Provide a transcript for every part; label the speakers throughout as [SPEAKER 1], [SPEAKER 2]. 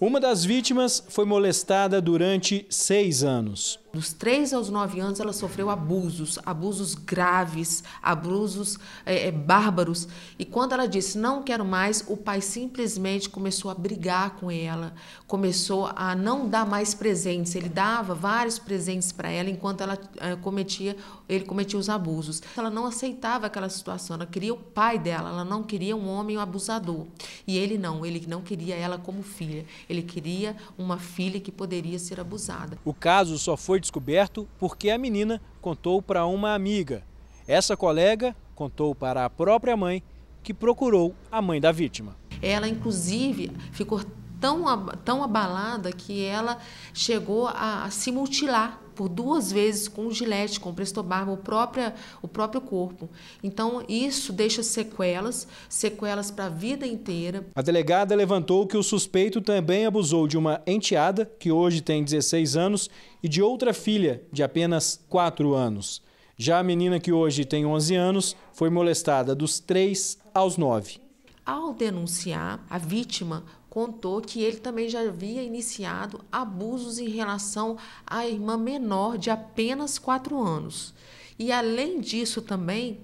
[SPEAKER 1] Uma das vítimas foi molestada durante seis anos. Dos
[SPEAKER 2] 3 aos 9 anos, ela sofreu abusos, abusos graves, abusos é, é, bárbaros. E quando ela disse não quero mais, o pai simplesmente começou a brigar com ela, começou a não dar mais presentes. Ele dava vários presentes para ela enquanto ela é, cometia, ele cometia os abusos. Ela não aceitava aquela situação, ela queria o pai dela, ela não queria um homem abusador. E ele não, ele não queria ela como filha, ele queria uma filha que poderia ser abusada.
[SPEAKER 1] O caso só foi descoberto porque a menina contou para uma amiga. Essa colega contou para a própria mãe, que procurou a mãe da vítima. Ela, inclusive, ficou
[SPEAKER 2] tão, tão abalada que ela chegou a, a se mutilar por duas vezes com gilete, com prestobarba, o, próprio o próprio corpo. Então, isso deixa sequelas, sequelas para a vida inteira.
[SPEAKER 1] A delegada levantou que o suspeito também abusou de uma enteada, que hoje tem 16 anos, e de outra filha, de apenas 4 anos. Já a menina, que hoje tem 11 anos, foi molestada dos 3 aos 9.
[SPEAKER 2] Ao denunciar, a vítima contou que ele também já havia iniciado abusos em relação à irmã menor de apenas 4 anos. E além disso também,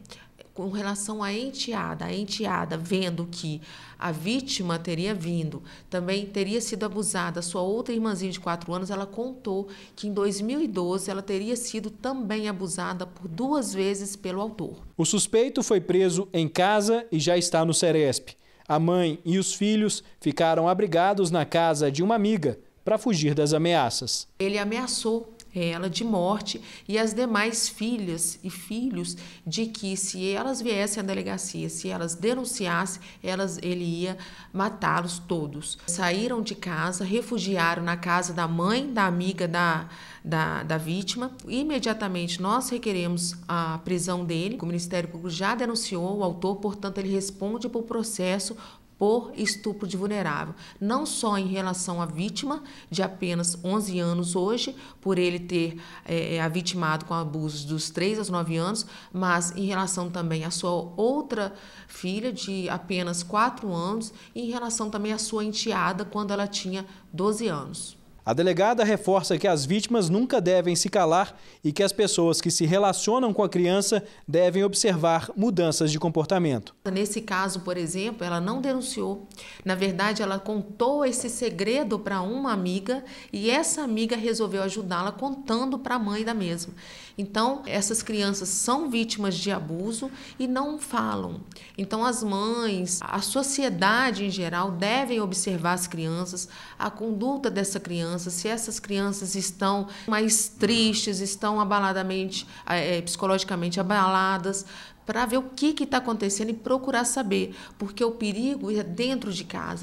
[SPEAKER 2] com relação à enteada, a enteada vendo que a vítima teria vindo, também teria sido abusada, sua outra irmãzinha de 4 anos, ela contou que em 2012 ela teria sido também abusada por duas vezes pelo autor.
[SPEAKER 1] O suspeito foi preso em casa e já está no Ceresp. A mãe e os filhos ficaram abrigados na casa de uma amiga para fugir das ameaças.
[SPEAKER 2] Ele ameaçou é, ela de morte e as demais filhas e filhos de que se elas viessem à delegacia, se elas denunciassem, elas ele ia matá-los todos. Saíram de casa, refugiaram na casa da mãe da amiga da da, da vítima. Imediatamente nós requeremos a prisão dele. O Ministério Público já denunciou o autor, portanto ele responde por processo por estupro de vulnerável, não só em relação à vítima de apenas 11 anos hoje, por ele ter é, eh, eh, a vitimado com abusos dos 3 aos 9 anos, mas em relação também à sua outra filha de apenas 4 anos, e em relação também à sua enteada quando ela tinha 12 anos.
[SPEAKER 1] A delegada reforça que as vítimas nunca devem se calar e que as pessoas que se relacionam com a criança devem observar mudanças de comportamento.
[SPEAKER 2] Nesse caso, por exemplo, ela não denunciou. Na verdade, ela contou esse segredo para uma amiga e essa amiga resolveu ajudá-la contando para a mãe da mesma. Então, essas crianças são vítimas de abuso e não falam. Então, as mães, a sociedade em geral devem observar as crianças, a conduta dessa criança crianças, se essas crianças estão mais tristes, estão abaladamente, é, psicologicamente abaladas, para ver o que está acontecendo e procurar saber, porque o perigo é dentro de casa.